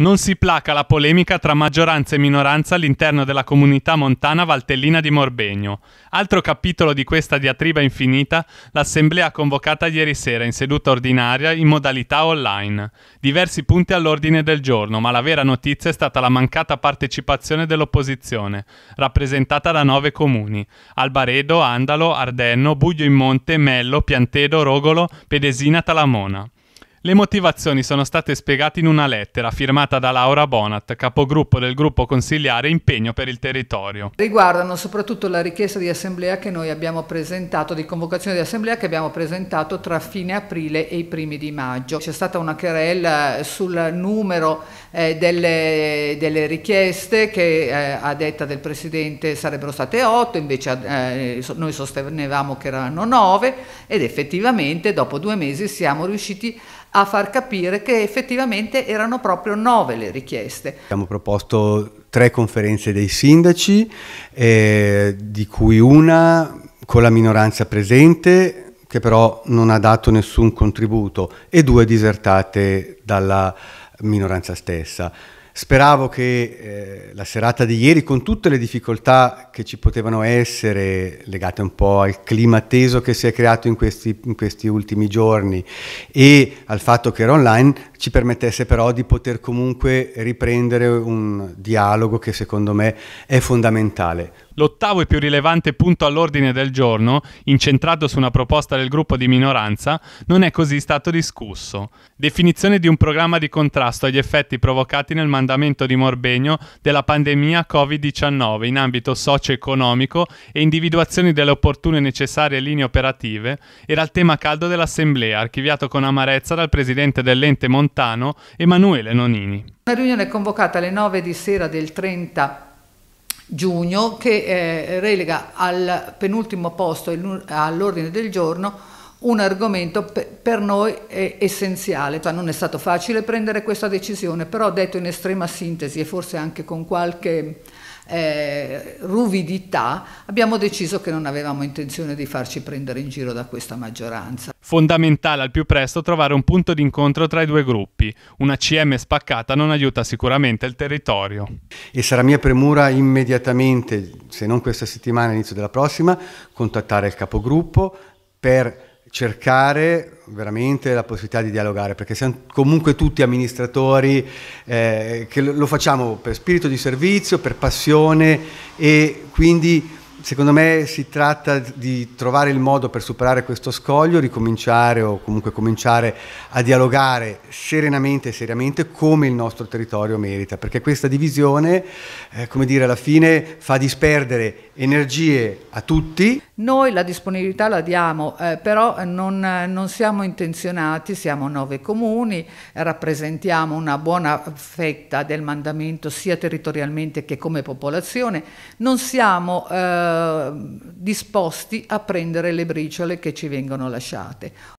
non si placa la polemica tra maggioranza e minoranza all'interno della comunità montana Valtellina di Morbegno. Altro capitolo di questa diatriba infinita, l'assemblea convocata ieri sera in seduta ordinaria in modalità online. Diversi punti all'ordine del giorno, ma la vera notizia è stata la mancata partecipazione dell'opposizione, rappresentata da nove comuni: Albaredo, Andalo, Ardenno, Buglio in Monte, Mello, Piantedo, Rogolo, Pedesina, Talamona. Le motivazioni sono state spiegate in una lettera firmata da Laura Bonat, capogruppo del gruppo consigliare Impegno per il Territorio. Riguardano soprattutto la richiesta di assemblea che noi abbiamo presentato, di convocazione di assemblea che abbiamo presentato tra fine aprile e i primi di maggio. C'è stata una querella eh, sul numero eh, delle, delle, richieste che eh, a detta del Presidente sarebbero state otto, invece eh, noi sostenevamo che erano nove ed effettivamente dopo due mesi siamo riusciti a a far capire che effettivamente erano proprio nove le richieste. Abbiamo proposto tre conferenze dei sindaci, eh, di cui una con la minoranza presente, che però non ha dato nessun contributo, e due disertate dalla minoranza stessa. Speravo che eh, la serata di ieri, con tutte le difficoltà che ci potevano essere, legate un po' al clima teso che si è creato in questi, in questi ultimi giorni e al fatto che era online, ci permettesse però di poter comunque riprendere un dialogo che secondo me è fondamentale l'ottavo e più rilevante punto all'ordine del giorno, incentrato su una proposta del gruppo di minoranza, non è così stato discusso. Definizione di un programma di contrasto agli effetti provocati nel mandamento di Morbegno della pandemia Covid-19 in ambito socio-economico e individuazione delle opportune e necessarie linee operative era il tema caldo dell'Assemblea, archiviato con amarezza dal presidente dell'ente montano Emanuele Nonini. Una riunione convocata alle 9 di sera del 30 giugno che eh, relega al penultimo posto all'ordine del giorno un argomento per noi essenziale. Cioè, non è stato facile prendere questa decisione, però detto in estrema sintesi e forse anche con qualche eh, ruvidità, abbiamo deciso che non avevamo intenzione di farci prendere in giro da questa maggioranza. Fondamentale al più presto trovare un punto d'incontro tra i due gruppi. Una CM spaccata non aiuta sicuramente il territorio. E sarà mia premura immediatamente, se non questa settimana, inizio della prossima, contattare il capogruppo per cercare veramente la possibilità di dialogare, perché siamo comunque tutti amministratori eh, che lo facciamo per spirito di servizio, per passione e quindi secondo me si tratta di trovare il modo per superare questo scoglio, ricominciare o comunque cominciare a dialogare serenamente e seriamente come il nostro territorio merita, perché questa divisione, eh, come dire, alla fine fa disperdere energie a tutti. Noi la disponibilità la diamo, eh, però non, non siamo intenzionati, siamo nove comuni, rappresentiamo una buona fetta del mandamento sia territorialmente che come popolazione, non siamo... Eh, eh, disposti a prendere le briciole che ci vengono lasciate.